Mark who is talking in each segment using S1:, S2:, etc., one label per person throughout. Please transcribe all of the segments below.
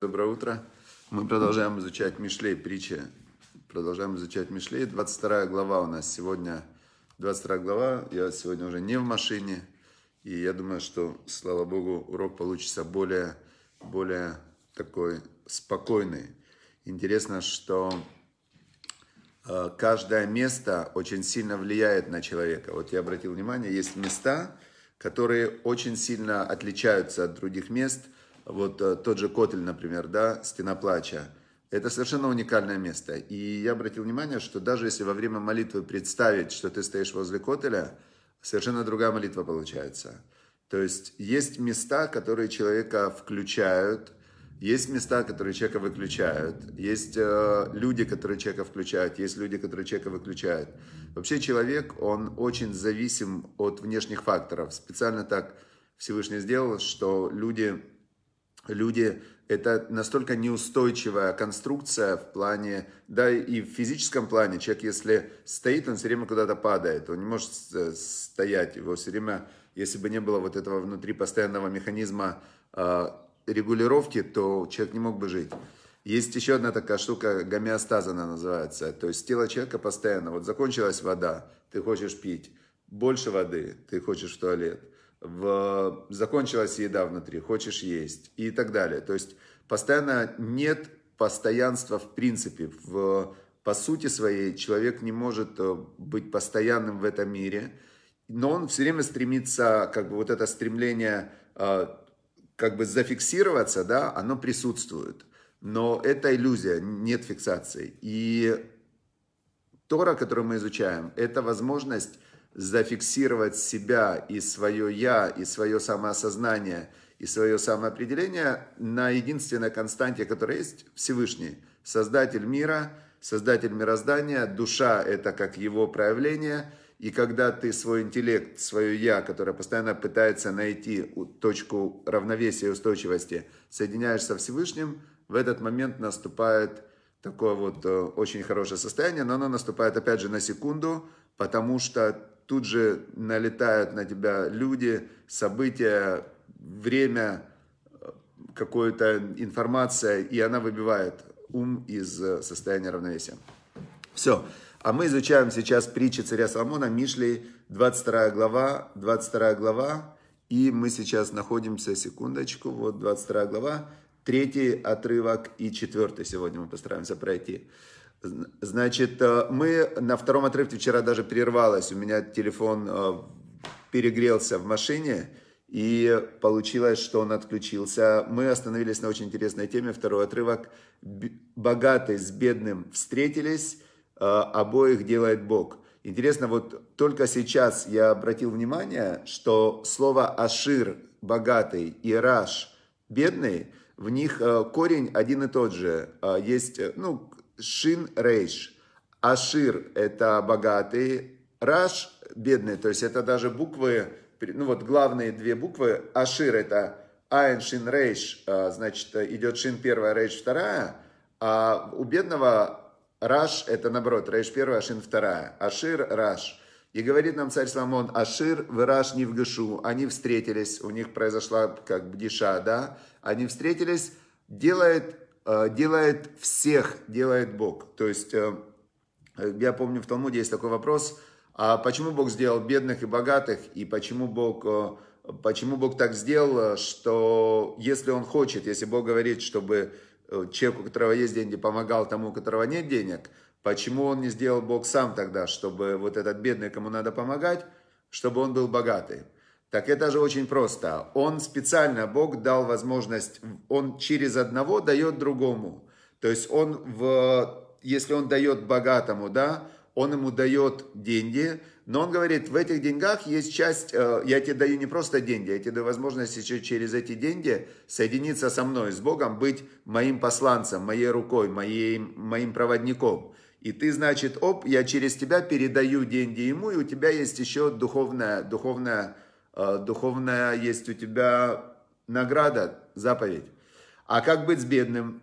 S1: Доброе утро. Мы продолжаем изучать Мишлей, притчи. Продолжаем изучать Мишлей. 22 глава у нас сегодня. 22 глава. Я сегодня уже не в машине. И я думаю, что, слава богу, урок получится более, более такой спокойный. Интересно, что э, каждое место очень сильно влияет на человека. Вот я обратил внимание, есть места, которые очень сильно отличаются от других мест – вот э, тот же Котель, например, да, «Стена плача». Это совершенно уникальное место. И я обратил внимание, что даже если во время молитвы представить, что ты стоишь возле Котеля, совершенно другая молитва получается. То есть есть места, которые человека включают, есть места, которые человека выключают, есть э, люди, которые человека включают, есть люди, которые человека выключают. Вообще человек, он очень зависим от внешних факторов. Специально так Всевышний сделал, что люди люди это настолько неустойчивая конструкция в плане, да и в физическом плане, человек если стоит, он все время куда-то падает, он не может э, стоять, его все время, если бы не было вот этого внутри постоянного механизма а, регулировки, то человек не мог бы жить. Есть еще одна такая штука, гомеостаз она называется, то есть тело человека постоянно, вот закончилась вода, ты хочешь пить, больше воды, ты хочешь в туалет – в... закончилась еда внутри, хочешь есть и так далее. То есть постоянно нет постоянства в принципе. В, по сути своей человек не может э, быть постоянным в этом мире, но он все время стремится, как бы вот это стремление э, как бы зафиксироваться, да, оно присутствует. Но это иллюзия, нет фиксации. И Тора, которую мы изучаем, это возможность зафиксировать себя и свое «я», и свое самоосознание, и свое самоопределение на единственной константе, которая есть – Всевышний, Создатель мира, Создатель мироздания, душа – это как его проявление, и когда ты свой интеллект, свое «я», которое постоянно пытается найти точку равновесия и устойчивости, соединяешь со Всевышним, в этот момент наступает такое вот э, очень хорошее состояние, но оно наступает опять же на секунду, потому что тут же налетают на тебя люди, события, время, какая-то информация, и она выбивает ум из э, состояния равновесия. Все. А мы изучаем сейчас притчи царя Соломона, Мишлей, 22 глава, 22 глава, и мы сейчас находимся, секундочку, вот 22 глава, третий отрывок и четвертый сегодня мы постараемся пройти. Значит, э, мы на втором отрывке вчера даже прервалось. У меня телефон э, перегрелся в машине, и получилось, что он отключился. Мы остановились на очень интересной теме. Второй отрывок. Богатый с бедным встретились, э, обоих делает Бог. Интересно, вот только сейчас я обратил внимание, что слово «ашир» – богатый и «раш» – бедный, в них корень один и тот же. Есть, ну, Шин Рейш. Ашир – это богатый, Раш – бедный. то есть это даже буквы, ну вот главные две буквы, Ашир – это Айн Шин Рейш, а, значит, идет Шин первая, Рейш вторая, а у бедного Раш – это наоборот, Рейш первая, Шин вторая, Ашир – Раш. И говорит нам царь Соломон, Ашир в Раш не в Гышу, они встретились, у них произошла как бдиша, да, они встретились, делает Э, делает всех, делает Бог. То есть, э, э, я помню, в Талмуде есть такой вопрос, а почему Бог сделал бедных и богатых, и почему Бог, почему Бог так сделал, что если Он хочет, если Бог говорит, чтобы человек, у которого есть деньги, помогал тому, у которого нет денег, почему Он не сделал Бог сам тогда, чтобы вот этот бедный, кому надо помогать, чтобы он был богатый? Так это же очень просто. Он специально, Бог дал возможность, он через одного дает другому. То есть он, в, если он дает богатому, да, он ему дает деньги, но он говорит, в этих деньгах есть часть, э, я тебе даю не просто деньги, я тебе даю возможность еще через эти деньги соединиться со мной, с Богом, быть моим посланцем, моей рукой, моим, моим проводником. И ты, значит, оп, я через тебя передаю деньги ему, и у тебя есть еще духовная, духовная Э, духовная есть у тебя награда, заповедь. А как быть с бедным?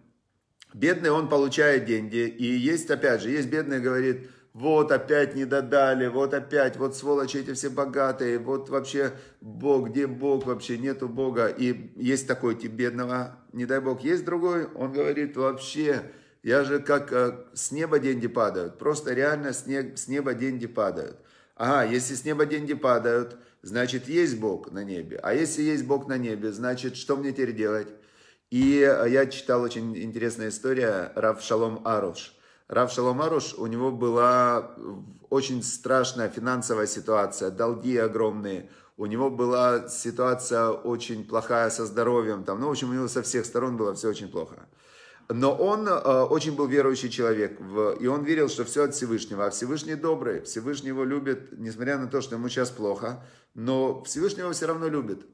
S1: Бедный, он получает деньги. И есть, опять же, есть бедный, говорит, вот опять не додали, вот опять, вот сволочи эти все богатые, вот вообще Бог, где Бог вообще, нету Бога. И есть такой тип бедного, не дай Бог. Есть другой, он говорит, вообще, я же как э, с неба деньги падают, просто реально с, с неба деньги падают. Ага, если с неба деньги падают, значит, есть Бог на небе. А если есть Бог на небе, значит, что мне теперь делать? И э, я читал очень интересная история Рав Шалом Аруш. Рав Шалом Аруш, у него была э, очень страшная финансовая ситуация, долги огромные, у него была ситуация очень плохая со здоровьем, там, ну, в общем, у него со всех сторон было все очень плохо. Но он э, очень был верующий человек, в, и он верил, что все от Всевышнего. А Всевышний добрый, Всевышний его любит, несмотря на то, что ему сейчас плохо, но Всевышнего все равно любит.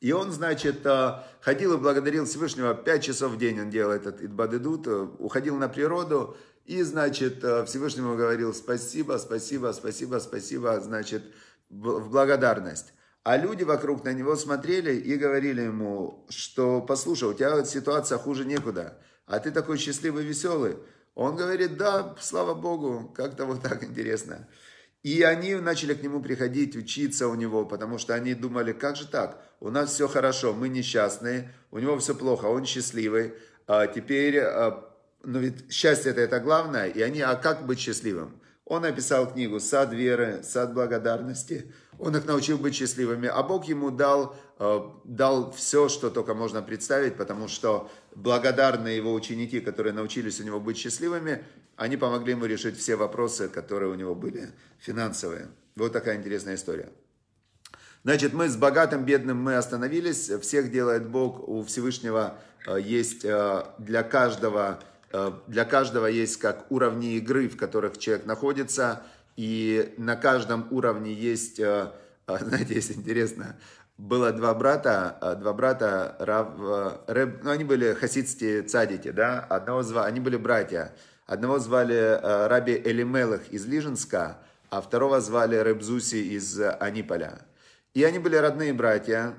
S1: И он, значит, э, ходил и благодарил Всевышнего. Пять часов в день он делал этот Идбадедут, э, уходил на природу, и, значит, э, Всевышнему говорил спасибо, спасибо, спасибо, спасибо, значит, в благодарность. А люди вокруг на него смотрели и говорили ему, что послушай, у тебя вот ситуация хуже некуда, а ты такой счастливый, веселый. Он говорит, да, слава богу, как-то вот так интересно. И они начали к нему приходить, учиться у него, потому что они думали, как же так, у нас все хорошо, мы несчастные, у него все плохо, он счастливый, а теперь, а, ну ведь счастье это, это главное, и они, а как быть счастливым? Он написал книгу «Сад веры», «Сад благодарности». Он их научил быть счастливыми, а Бог ему дал, э, дал все, что только можно представить, потому что благодарные его ученики, которые научились у него быть счастливыми, они помогли ему решить все вопросы, которые у него были финансовые. Вот такая интересная история. Значит, мы с богатым, бедным мы остановились. Всех делает Бог. У Всевышнего э, есть э, для каждого Э, для каждого есть как уровни игры, в которых человек находится, и на каждом уровне есть, э, э, знаете, есть интересно, было два брата, два брата, Рав, Рэб, ну, они были хасидские цадики, да, одного звали, они были братья, одного звали Раби Элимелых из Лиженска, а второго звали Рэбзуси из Аниполя. И они были родные братья,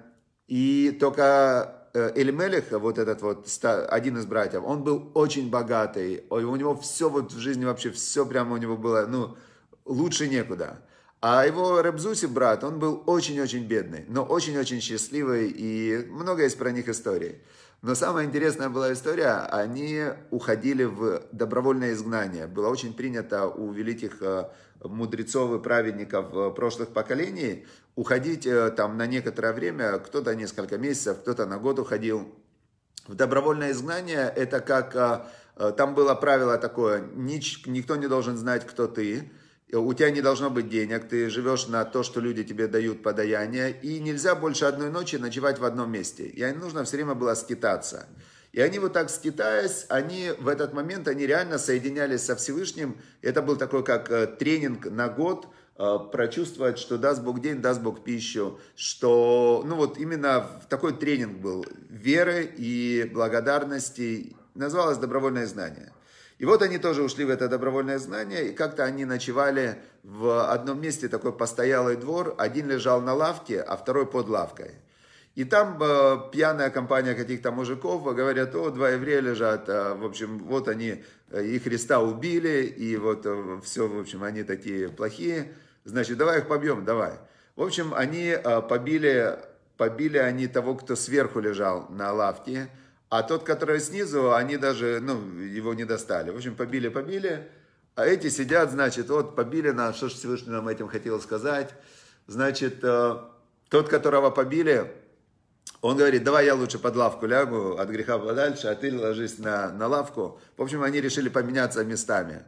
S1: и только Э, Эльмелеха, вот этот вот, один из братьев, он был очень богатый, у него все вот в жизни вообще, все прямо у него было, ну, лучше некуда. А его Рабзуси, брат, он был очень-очень бедный, но очень-очень счастливый, и много есть про них историй. Но самая интересная была история, они уходили в добровольное изгнание. Было очень принято у великих э, мудрецов и праведников э, прошлых поколений уходить э, там на некоторое время, кто-то несколько месяцев, кто-то на год уходил. В добровольное изгнание это как, там было правило такое, никто не должен знать, кто ты, Э, у тебя не должно быть денег, ты живешь на то, что люди тебе дают подаяние, и нельзя больше одной ночи ночевать в одном месте. И им нужно все время было скитаться. И они вот так скитаясь, они в этот момент, они реально соединялись со Всевышним. Это был такой как э, тренинг на год, э, прочувствовать, что даст Бог день, даст Бог пищу, что, ну вот именно такой тренинг был веры и благодарности, называлось добровольное знание. И вот они тоже ушли в это добровольное знание, и как-то они ночевали в одном месте, такой постоялый двор, один лежал на лавке, а второй под лавкой. И там э, пьяная компания каких-то мужиков э, говорят, о, два еврея лежат, а, в общем, вот они, э, и Христа убили, и вот все, в общем, они такие плохие, значит, давай их побьем, давай. В общем, они э, побили, побили они того, кто сверху лежал на лавке, а тот, который снизу, они даже, ну, его не достали. В общем, побили, побили. А эти сидят, значит, вот, побили нас, что же Всевышний нам этим хотел сказать. Значит, э, тот, которого побили, он говорит, давай я лучше под лавку лягу, от греха подальше, а ты ложись на, на лавку. В общем, они решили поменяться местами.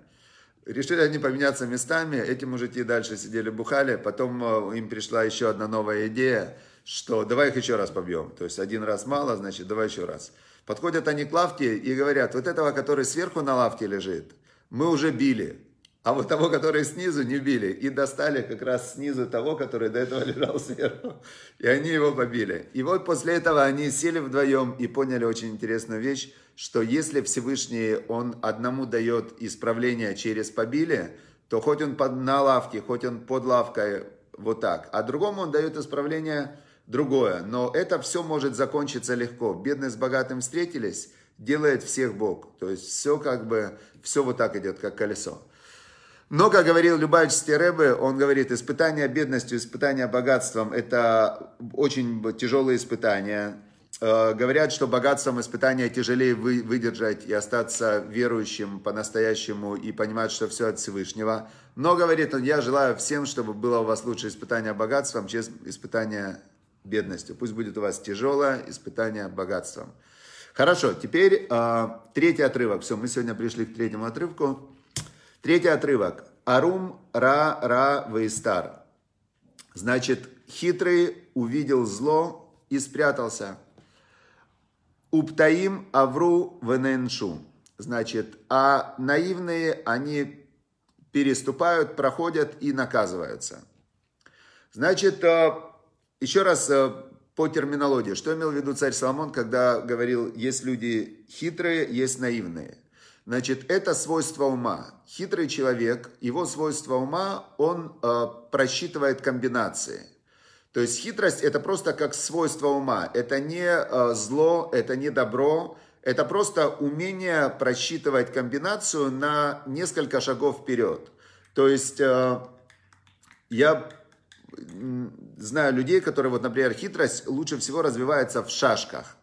S1: Решили они поменяться местами, эти мужики дальше сидели, бухали, потом э, им пришла еще одна новая идея, что давай их еще раз побьем. То есть один раз мало, значит, давай еще раз. Подходят они к лавке и говорят, вот этого, который сверху на лавке лежит, мы уже били, а вот того, который снизу, не били. И достали как раз снизу того, который до этого лежал сверху. И они его побили. И вот после этого они сели вдвоем и поняли очень интересную вещь, что если Всевышний, он одному дает исправление через побили, то хоть он под, на лавке, хоть он под лавкой, вот так. А другому он дает исправление другое. Но это все может закончиться легко. Бедные с богатым встретились, делает всех Бог. То есть все как бы, все вот так идет, как колесо. Но, как говорил Любавичский Рэбе, он говорит, испытание бедностью, испытание богатством – это очень тяжелые испытания. Э, говорят, что богатством испытания тяжелее выдержать и остаться верующим по-настоящему и понимать, что все от Всевышнего. Но, говорит он, я желаю всем, чтобы было у вас лучше испытание богатством, чем испытание бедностью. Пусть будет у вас тяжелое испытание богатством. Хорошо, теперь э, третий отрывок. Все, мы сегодня пришли к третьему отрывку. Третий отрывок. Арум ра ра вейстар. Значит, хитрый увидел зло и спрятался. Уптаим авру вененшу. Значит, а наивные, они переступают, проходят и наказываются. Значит, а, еще раз э, по терминологии. Что имел в виду царь Соломон, когда говорил, есть люди хитрые, есть наивные? Значит, это свойство ума. Хитрый человек, его свойство ума, он э, просчитывает комбинации. То есть хитрость это просто как свойство ума. Это не э, зло, это не добро. Это просто умение просчитывать комбинацию на несколько шагов вперед. То есть э, я знаю людей, которые, вот, например, хитрость лучше всего развивается в шашках.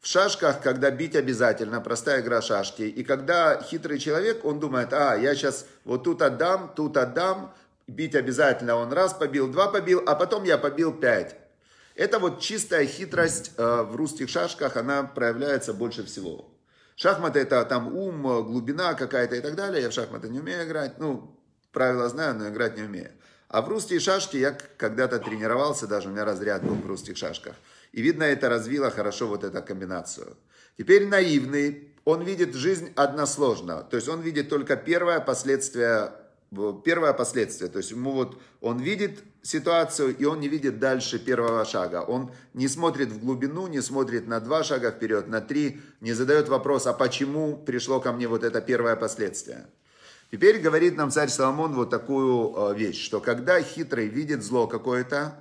S1: В шашках, когда бить обязательно, простая игра шашки. И когда хитрый человек, он думает, а, я сейчас вот тут отдам, тут отдам, бить обязательно. Он раз побил, два побил, а потом я побил пять. Это вот чистая хитрость э, в русских шашках, она проявляется больше всего. Шахматы это там ум, глубина какая-то и так далее. Я в шахматы не умею играть. Ну, правила знаю, но играть не умею. А в русские шашки я когда-то тренировался, даже у меня разряд был в русских шашках. И видно, это развило хорошо вот эту комбинацию. Теперь наивный, он видит жизнь односложно. То есть он видит только первое последствие, первое последствие. То есть ему вот он видит ситуацию, и он не видит дальше первого шага. Он не смотрит в глубину, не смотрит на два шага вперед, на три, не задает вопрос, а почему пришло ко мне вот это первое последствие. Теперь говорит нам царь Соломон вот такую э, вещь, что когда хитрый видит зло какое-то,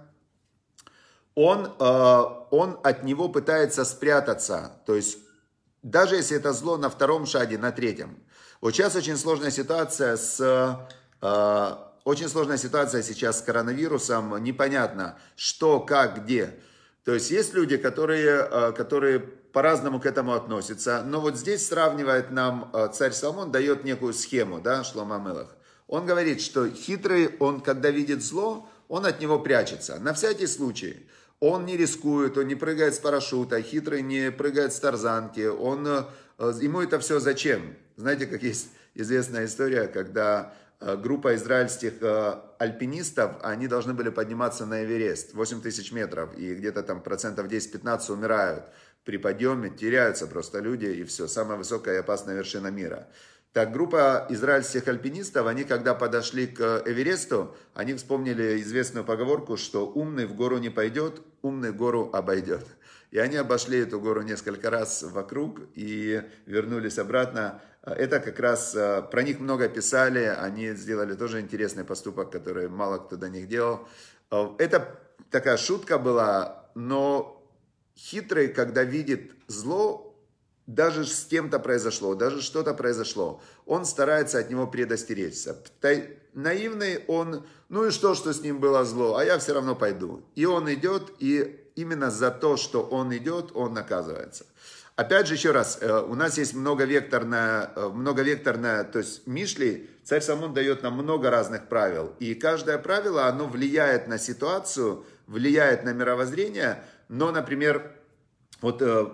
S1: он, э, он от него пытается спрятаться. То есть даже если это зло на втором шаге, на третьем. Вот сейчас очень сложная ситуация с... Э, очень сложная ситуация сейчас с коронавирусом. Непонятно, что, как, где. То есть есть люди, которые, которые по-разному к этому относится. Но вот здесь сравнивает нам э, царь Соломон, дает некую схему, да, Шлома Мелах. Он говорит, что хитрый, он когда видит зло, он от него прячется. На всякий случай. Он не рискует, он не прыгает с парашюта, хитрый не прыгает с тарзанки. Он, э, э, ему это все зачем? Знаете, как есть известная история, когда группа израильских альпинистов, они должны были подниматься на Эверест, 8 тысяч метров, и где-то там процентов 10-15 умирают при подъеме теряются просто люди, и все. Самая высокая и опасная вершина мира. Так, группа израильских альпинистов, они когда подошли к э, Эвересту, они вспомнили известную поговорку, что умный в гору не пойдет, умный гору обойдет. И они обошли эту гору несколько раз вокруг и вернулись обратно. Это как раз, э, про них много писали, они сделали тоже интересный поступок, который мало кто до них делал. Э, это такая шутка была, но Хитрый, когда видит зло, даже с кем-то произошло, даже что-то произошло, он старается от него предостеречься. Наивный он, ну и что, что с ним было зло, а я все равно пойду. И он идет, и именно за то, что он идет, он наказывается. Опять же, еще раз, э, у нас есть многовекторная, э, многовекторная то есть Мишли, царь Самон дает нам много разных правил. И каждое правило, оно влияет на ситуацию, влияет на мировоззрение – но, например, вот э,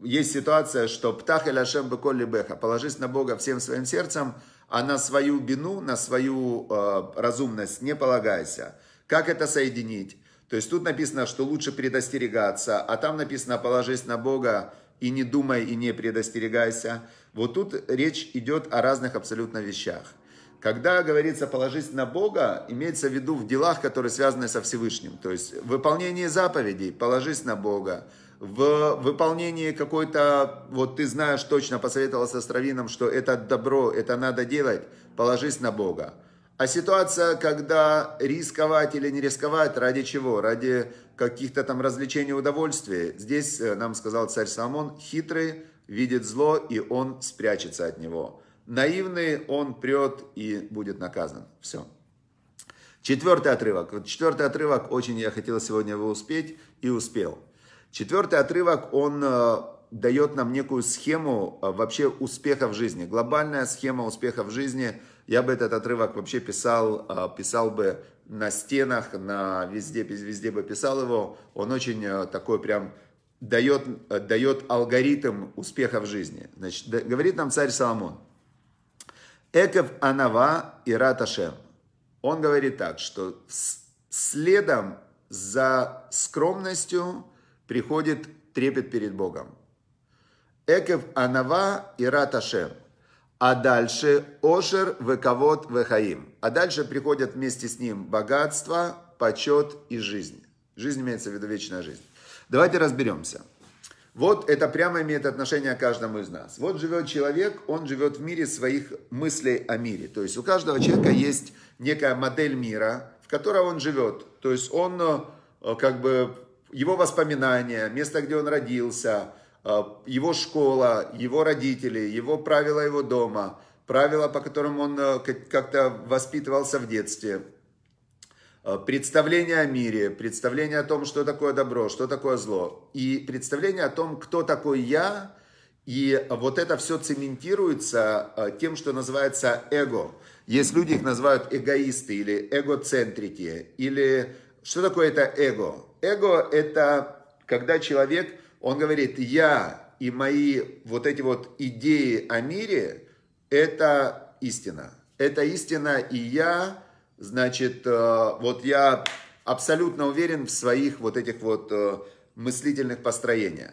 S1: есть ситуация, что «Птах эль Ашем беколь либеха» – «Положись на Бога всем своим сердцем», а на свою бину, на свою э, разумность не полагайся. Как это соединить? То есть тут написано, что лучше предостерегаться, а там написано «положись на Бога и не думай, и не предостерегайся». Вот тут речь идет о разных абсолютно вещах – когда говорится положить на Бога, имеется в виду в делах, которые связаны со Всевышним. То есть в выполнении заповедей положись на Бога, в выполнении какой-то, вот ты знаешь точно, посоветовался с Равином, что это добро, это надо делать, положись на Бога. А ситуация, когда рисковать или не рисковать, ради чего? Ради каких-то там развлечений, удовольствий. Здесь э, нам сказал царь Соломон, хитрый видит зло, и он спрячется от него. Наивный он прет и будет наказан. Все. Четвертый отрывок. четвертый отрывок очень я хотел сегодня его успеть и успел. Четвертый отрывок, он э, дает нам некую схему э, вообще успеха в жизни. Глобальная схема успеха в жизни. Я бы этот отрывок вообще писал, э, писал бы на стенах, на везде, везде бы писал его. Он очень такой прям дает, дает алгоритм успеха в жизни. Значит, говорит нам царь Соломон. Эков Анава и Раташем. Он говорит так, что следом за скромностью приходит трепет перед Богом. Экев Анава и Раташем. А дальше Ошер, Вековод, Вехаим. А дальше приходят вместе с ним богатство, почет и жизнь. Жизнь имеется в виду вечная жизнь. Давайте разберемся. Вот это прямо имеет отношение к каждому из нас. Вот живет человек, он живет в мире своих мыслей о мире. То есть у каждого человека есть некая модель мира, в которой он живет. То есть он э, как бы его воспоминания, место, где он родился, э, его школа, его родители, его правила его дома, правила, по которым он э, как-то воспитывался в детстве, Э, представление о мире, представление о том, что такое добро, что такое зло, и представление о том, кто такой я, и вот это все цементируется э, тем, что называется эго. Есть люди, их называют эгоисты или эгоцентрики, или что такое это эго? Эго – это когда человек, он говорит, я и мои вот эти вот идеи о мире – это истина. Это истина, и я Значит, э, вот я абсолютно уверен в своих вот этих вот э, мыслительных построениях.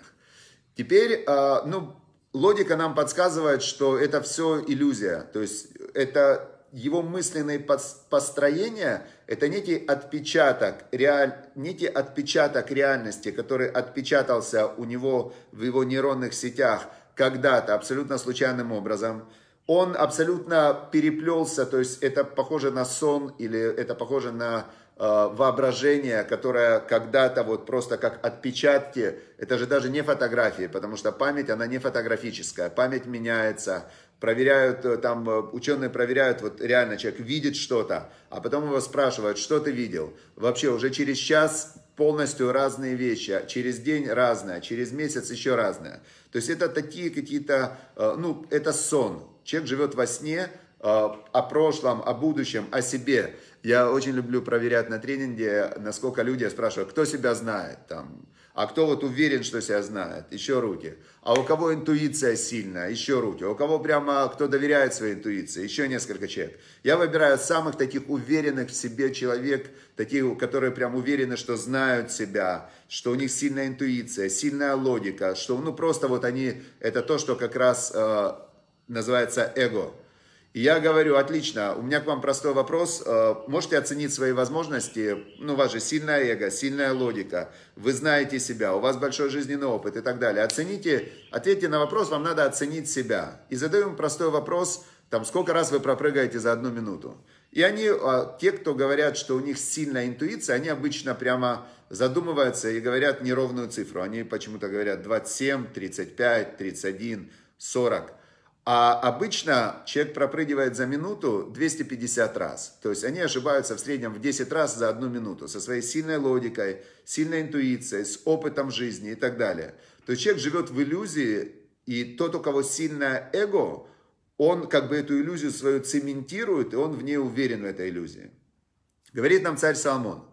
S1: Теперь, э, ну, логика нам подсказывает, что это все иллюзия. То есть это его мысленные построения – это некий отпечаток, реаль, некий отпечаток реальности, который отпечатался у него в его нейронных сетях когда-то абсолютно случайным образом – он абсолютно переплелся, то есть это похоже на сон или это похоже на э, воображение, которое когда-то вот просто как отпечатки, это же даже не фотографии, потому что память, она не фотографическая, память меняется, проверяют, э, там э, ученые проверяют, вот реально человек видит что-то, а потом его спрашивают, что ты видел? Вообще уже через час полностью разные вещи, а через день разное, а через месяц еще разное. То есть это такие какие-то, ну, это сон, Человек живет во сне а, о прошлом, о будущем, о себе. Я очень люблю проверять на тренинге, насколько люди спрашиваю, кто себя знает, там, а кто вот уверен, что себя знает, еще руки. А у кого интуиция сильная, еще руки. А у кого прямо, кто доверяет своей интуиции, еще несколько человек. Я выбираю самых таких уверенных в себе человек, таких, которые прям уверены, что знают себя, что у них сильная интуиция, сильная логика, что ну просто вот они, это то, что как раз э, называется эго. И я говорю, отлично, у меня к вам простой вопрос. Э, можете оценить свои возможности? Ну, у вас же сильное эго, сильная логика. Вы знаете себя, у вас большой жизненный опыт и так далее. Оцените, ответьте на вопрос, вам надо оценить себя. И задаем простой вопрос, там, сколько раз вы пропрыгаете за одну минуту. И они, а, те, кто говорят, что у них сильная интуиция, они обычно прямо задумываются и говорят неровную цифру. Они почему-то говорят 27, 35, 31, 40. А обычно человек пропрыгивает за минуту 250 раз. То есть они ошибаются в среднем в 10 раз за одну минуту. Со своей сильной логикой, сильной интуицией, с опытом жизни и так далее. То есть человек живет в иллюзии, и тот, у кого сильное эго, он как бы эту иллюзию свою цементирует, и он в ней уверен в этой иллюзии. Говорит нам царь Соломон –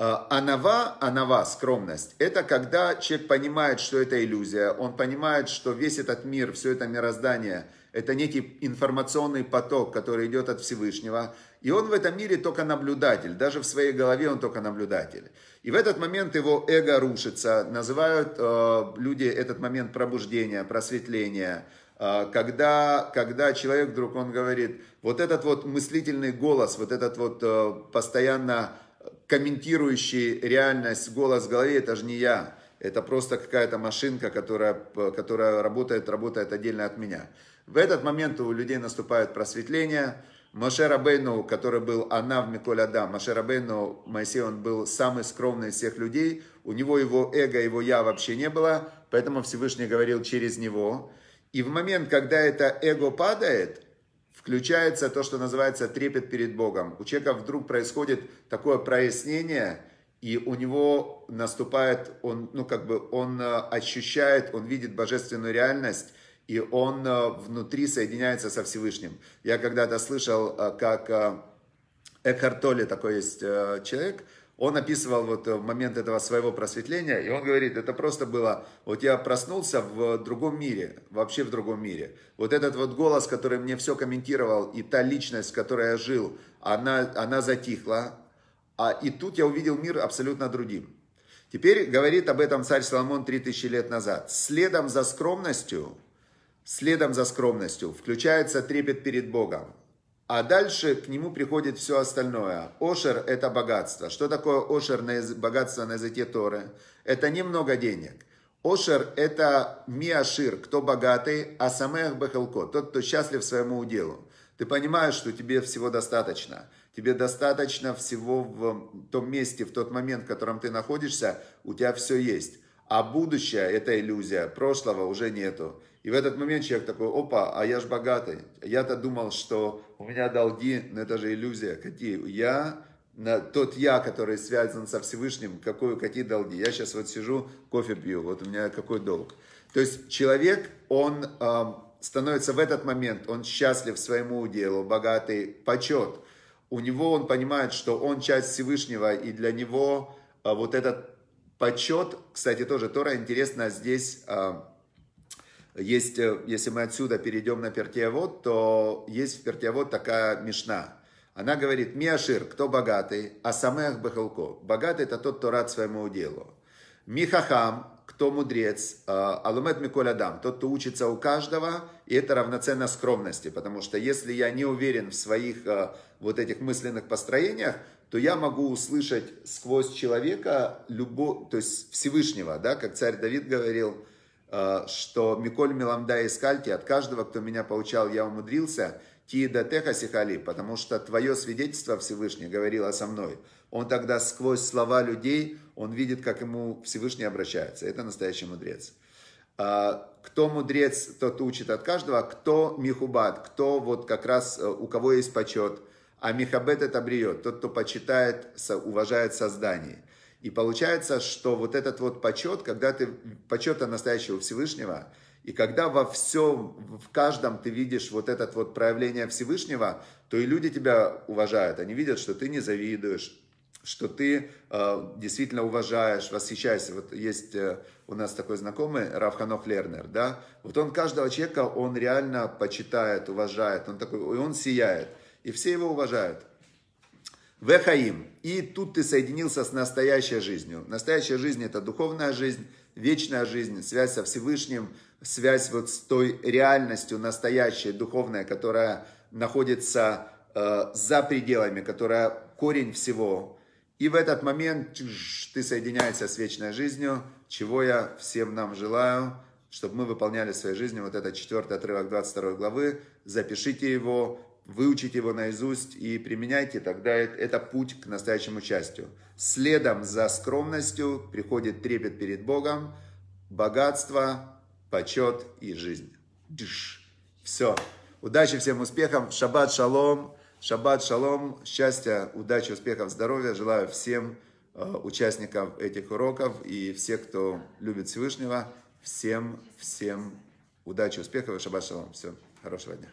S1: Анава, а анава, скромность, это когда человек понимает, что это иллюзия, он понимает, что весь этот мир, все это мироздание, это некий информационный поток, который идет от Всевышнего, и он в этом мире только наблюдатель, даже в своей голове он только наблюдатель. И в этот момент его эго рушится, называют э, люди этот момент пробуждения, просветления, а, когда, когда человек вдруг, он говорит, вот этот вот мыслительный голос, вот этот вот э, постоянно комментирующий реальность голос в голове, это же не я. Это просто какая-то машинка, которая, которая работает, работает отдельно от меня. В этот момент у людей наступает просветление. Моше Рабейну, который был Анав Миколь Адам, Моше Рабейну, Моисей, он был самый скромный из всех людей. У него его эго, его я вообще не было, поэтому Всевышний говорил через него. И в момент, когда это эго падает, включается то, что называется трепет перед Богом. У человека вдруг происходит такое прояснение, и у него наступает, он, ну, как бы, он э, ощущает, он видит божественную реальность, и он э, внутри соединяется со Всевышним. Я когда-то слышал, э, как Экхарт Толли, такой есть человек, он описывал вот э, момент этого своего просветления, и он говорит, это просто было, вот я проснулся в другом мире, вообще в другом мире. Вот этот вот голос, который мне все комментировал, и та личность, с которой я жил, она, она затихла, а, и тут я увидел мир абсолютно другим. Теперь говорит об этом царь Соломон 3000 лет назад. Следом за скромностью, следом за скромностью включается трепет перед Богом. А дальше к нему приходит все остальное. Ошер – это богатство. Что такое ошер, богатство на языке Торы? Это немного денег. Ошер – это миашир, кто богатый, а самех бехелко, тот, кто счастлив своему уделу. Ты понимаешь, что тебе всего достаточно. Тебе достаточно всего в том месте, в тот момент, в котором ты находишься, у тебя все есть. А будущее – это иллюзия, прошлого уже нету. И в этот момент человек такой, опа, а я ж богатый. Я-то думал, что у меня долги, но это же иллюзия. Какие? Я, тот я, который связан со Всевышним, какой, какие долги? Я сейчас вот сижу, кофе пью, вот у меня какой долг? То есть человек, он э, становится в этот момент, он счастлив своему делу, богатый почет. У него он понимает, что он часть Всевышнего, и для него э, вот этот почет, кстати, тоже Тора интересно здесь... Э, есть, э, если мы отсюда перейдем на Пертиавод, то есть в Пертиавод такая мешна. Она говорит, Миашир, кто богатый, а самех бахалко. Богатый это тот, кто рад своему делу. Михахам, кто мудрец, э, алумет миколядам, тот, кто учится у каждого, и это равноценно скромности, потому что если я не уверен в своих э, вот этих мысленных построениях, то я могу услышать сквозь человека любого, то есть Всевышнего, да, как царь Давид говорил, Э, что «Миколь меламда искальти, от каждого, кто меня получал, я умудрился, тида теха сихали, потому что твое свидетельство Всевышний говорило со мной». Он тогда сквозь слова людей, он видит, как ему Всевышний обращается. Это настоящий мудрец. А, кто мудрец, тот учит от каждого, а кто михубат, кто вот как раз, э, у кого есть почет. А михабет это бриет, тот, кто почитает, уважает создание – и получается, что вот этот вот почет, когда ты почета настоящего Всевышнего, и когда во всем, в каждом ты видишь вот это вот проявление Всевышнего, то и люди тебя уважают. Они видят, что ты не завидуешь, что ты э, действительно уважаешь, восхищаешься. Вот есть э, у нас такой знакомый Равханов Лернер, да? Вот он каждого человека, он реально почитает, уважает, он такой, и он сияет, и все его уважают. Вехаим. И тут ты соединился с настоящей жизнью. Настоящая жизнь – это духовная жизнь, вечная жизнь, связь со Всевышним, связь вот с той реальностью настоящей, духовной, которая находится э, за пределами, которая корень всего. И в этот момент ты соединяешься с вечной жизнью, чего я всем нам желаю, чтобы мы выполняли в своей жизни вот этот четвертый отрывок 22 главы. Запишите его, Выучить его наизусть и применяйте, тогда это путь к настоящему счастью. Следом за скромностью приходит трепет перед Богом, богатство, почет и жизнь. Дыш. Все. Удачи всем, успехам. Шаббат шалом. Шаббат шалом. Счастья, удачи, успехов, здоровья. Желаю всем э, участникам этих уроков и всех, кто любит Всевышнего. Всем, всем удачи, успехов и шаббат шалом. Все. Хорошего дня.